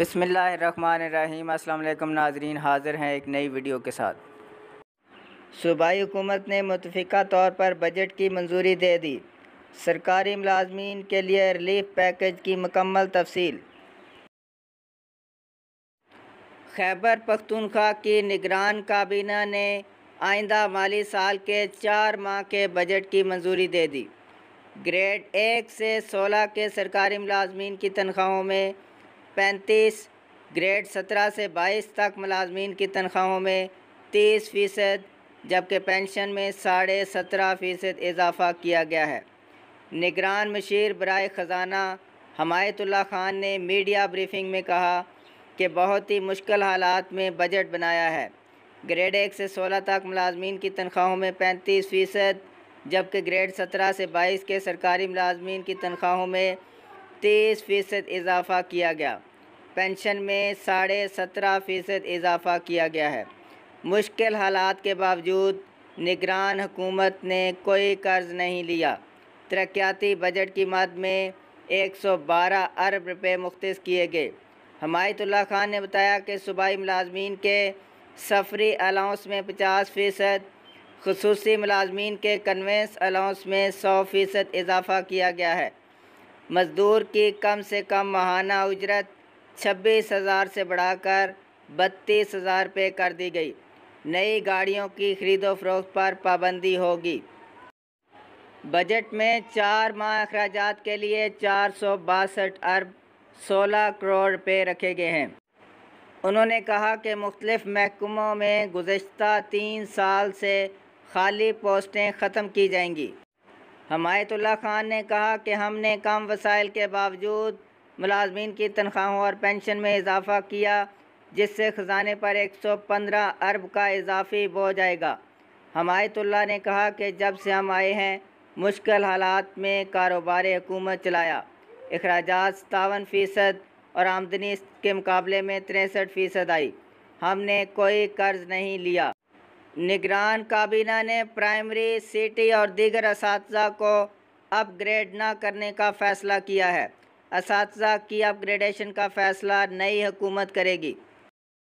बसमीम अल्लाम नाजरीन हाज़िर हैं एक नई वीडियो के साथ सूबाई हुकूमत ने मुतफ़ा तौर पर बजट की मंजूरी दे दी सरकारी मुलाजमीन के लिए रिलीफ पैकेज की मकम्मल तफसील खैबर पख्तनख्वा की निगरान काबीना ने आइंदा माली साल के चार माह के बजट की मंजूरी दे दी ग्रेड एक से सोलह के सरकारी मुलाजमीन की तनख्वाहों में पैंतीस ग्रेड सत्रह से बाईस तक मलाजमीन की तनख्वाहों में तीस फ़ीसद जबकि पेंशन में साढ़े सत्रह फ़ीसद इजाफ़ा किया गया है निगरान मशीर बरए ख़जाना हमायतुल्ला ख़ान ने मीडिया ब्रीफिंग में कहा कि बहुत ही मुश्किल हालात में बजट बनाया है ग्रेड एक से सोलह तक मलाजमीन की तनख्वाहों में पैंतीस फ़ीसद जबकि ग्रेड सत्रह से बाईस के सरकारी मलाजमीन की तनख्वाहों में तेईस फ़ीसद इजाफ़ा किया गया पेंशन में साढ़े सत्रह फ़ीसद इजाफ़ा किया गया है मुश्किल हालात के बावजूद निगरान हुकूमत ने कोई कर्ज़ नहीं लिया तरक्याती बजट की मद में 112 अरब रुपये मुख्त किए गए हमायतुल्ला खान ने बताया कि सूबाई मुलाजमीन के सफरी अलाउंस में 50 फ़ीसद खसूस मुलाजमीन के कन्वेंस अलाउंस में 100 फ़ीसद इजाफ़ा किया गया है मज़दूर की कम से कम माहाना उजरत छब्बीस हज़ार से बढ़ाकर बत्तीस हज़ार रुपये कर दी गई नई गाड़ियों की खरीदो फरोख्त पर पाबंदी होगी बजट में चार माह अखराज के लिए चार सौ बासठ अरब सोलह करोड़ रुपये रखे गए हैं उन्होंने कहा कि मुख्तलफ महकमों में गुज्त तीन साल से खाली पोस्टें ख़त्म की जाएंगी हमायतुल्ला खान ने कहा कि हमने कम वसाइल के बावजूद मुलाजमीन की तनख्वाहों और पेंशन में इजाफा किया जिससे ख़जाने पर 115 अरब का इजाफी बोझ आएगा हमायतुल्ला ने कहा कि जब से हम आए हैं मुश्किल हालात में कारोबार हुकूमत चलाया अखराज सतावन फ़ीसद और आमदनी के मुकाबले में तिरसठ फ़ीसद आई हमने कोई कर्ज़ नहीं लिया निगरान काबीना ने प्राइमरी सिटी और दीगर इस को अपग्रेड न करने का फ़ैसला किया है इस की अपग्रेडेशन का फ़ैसला नई हुकूमत करेगी